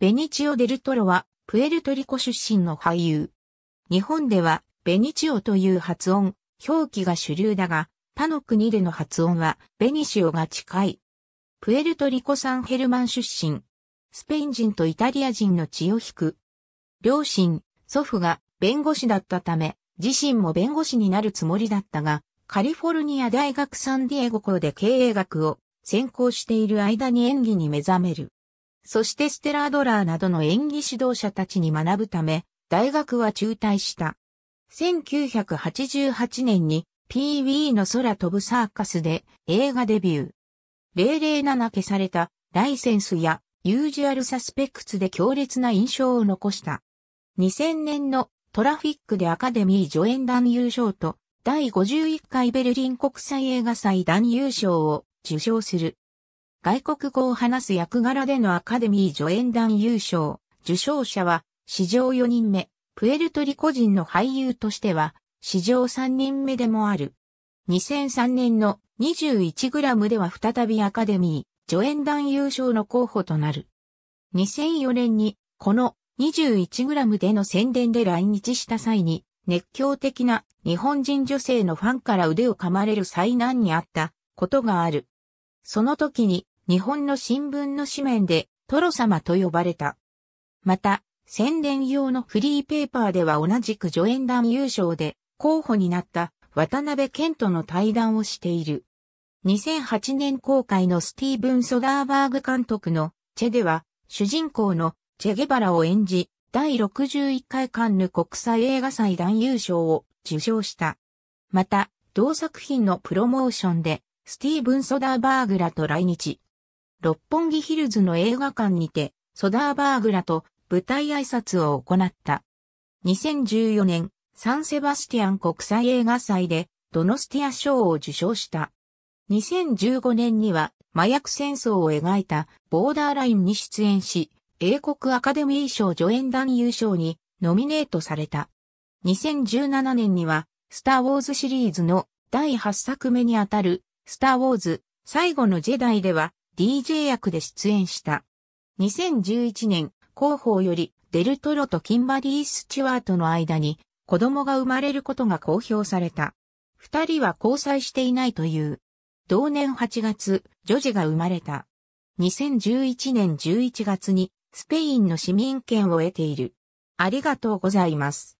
ベニチオ・デルトロは、プエルトリコ出身の俳優。日本では、ベニチオという発音、表記が主流だが、他の国での発音は、ベニシオが近い。プエルトリコサンヘルマン出身。スペイン人とイタリア人の血を引く。両親、祖父が弁護士だったため、自身も弁護士になるつもりだったが、カリフォルニア大学サンディエゴ校で経営学を専攻している間に演技に目覚める。そしてステラードラーなどの演技指導者たちに学ぶため、大学は中退した。1988年に PV の空飛ぶサーカスで映画デビュー。零零七消されたライセンスやユージュアルサスペクツで強烈な印象を残した。2000年のトラフィックでアカデミー助演団優勝と第51回ベルリン国際映画祭団優勝を受賞する。外国語を話す役柄でのアカデミー助演団優勝、受賞者は史上4人目、プエルトリコ人の俳優としては史上3人目でもある。2003年の2 1ムでは再びアカデミー助演団優勝の候補となる。2004年にこの2 1ムでの宣伝で来日した際に熱狂的な日本人女性のファンから腕を噛まれる災難にあったことがある。その時に日本の新聞の紙面で、トロ様と呼ばれた。また、宣伝用のフリーペーパーでは同じく助演団優勝で候補になった渡辺健との対談をしている。2008年公開のスティーブン・ソダーバーグ監督のチェでは主人公のチェゲバラを演じ、第61回カンヌ国際映画祭男優賞を受賞した。また、同作品のプロモーションでスティーブン・ソダーバーグらと来日。六本木ヒルズの映画館にて、ソダーバーグらと舞台挨拶を行った。2014年、サンセバスティアン国際映画祭で、ドノスティア賞を受賞した。2015年には、麻薬戦争を描いたボーダーラインに出演し、英国アカデミー賞助演団優勝にノミネートされた。2017年には、スター・ウォーズシリーズの第8作目にあたる、スター・ウォーズ最後のジェダイでは、DJ 役で出演した。2011年、広報よりデルトロとキンバリー・スチュワートの間に子供が生まれることが公表された。二人は交際していないという。同年8月、女児が生まれた。2011年11月にスペインの市民権を得ている。ありがとうございます。